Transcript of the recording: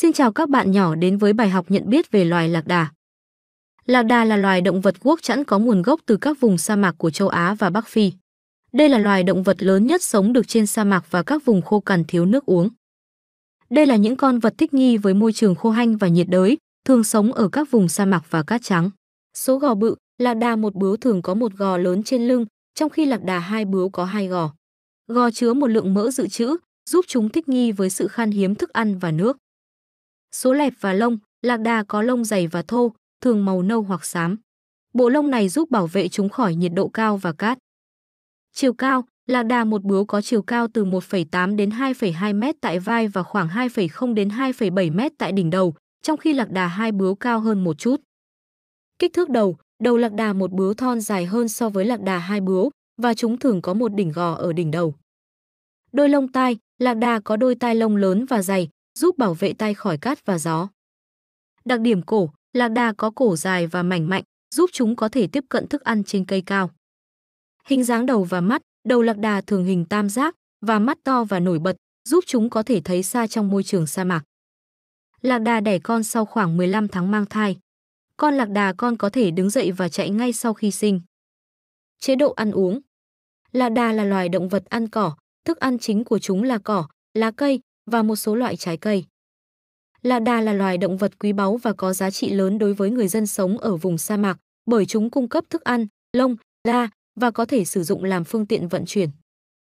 Xin chào các bạn nhỏ đến với bài học nhận biết về loài lạc đà. Lạc đà là loài động vật quốc chẵn có nguồn gốc từ các vùng sa mạc của châu Á và Bắc Phi. Đây là loài động vật lớn nhất sống được trên sa mạc và các vùng khô cằn thiếu nước uống. Đây là những con vật thích nghi với môi trường khô hanh và nhiệt đới, thường sống ở các vùng sa mạc và cát trắng. Số gò bự, lạc đà một bướu thường có một gò lớn trên lưng, trong khi lạc đà hai bướu có hai gò. Gò chứa một lượng mỡ dự trữ, giúp chúng thích nghi với sự khan hiếm thức ăn và nước. Số lẹp và lông, lạc đà có lông dày và thô, thường màu nâu hoặc xám. Bộ lông này giúp bảo vệ chúng khỏi nhiệt độ cao và cát. Chiều cao, lạc đà một bướu có chiều cao từ 1,8 đến 2,2 m tại vai và khoảng 2,0 đến 2,7 m tại đỉnh đầu, trong khi lạc đà hai bướu cao hơn một chút. Kích thước đầu, đầu lạc đà một bướu thon dài hơn so với lạc đà hai bướu và chúng thường có một đỉnh gò ở đỉnh đầu. Đôi lông tai, lạc đà có đôi tai lông lớn và dày, giúp bảo vệ tay khỏi cát và gió. Đặc điểm cổ, lạc đà có cổ dài và mảnh mạnh, giúp chúng có thể tiếp cận thức ăn trên cây cao. Hình dáng đầu và mắt, đầu lạc đà thường hình tam giác và mắt to và nổi bật, giúp chúng có thể thấy xa trong môi trường sa mạc. Lạc đà đẻ con sau khoảng 15 tháng mang thai. Con lạc đà con có thể đứng dậy và chạy ngay sau khi sinh. Chế độ ăn uống Lạc đà là loài động vật ăn cỏ, thức ăn chính của chúng là cỏ, lá cây, và một số loại trái cây. Lạc đà là loài động vật quý báu và có giá trị lớn đối với người dân sống ở vùng sa mạc bởi chúng cung cấp thức ăn, lông, da và có thể sử dụng làm phương tiện vận chuyển.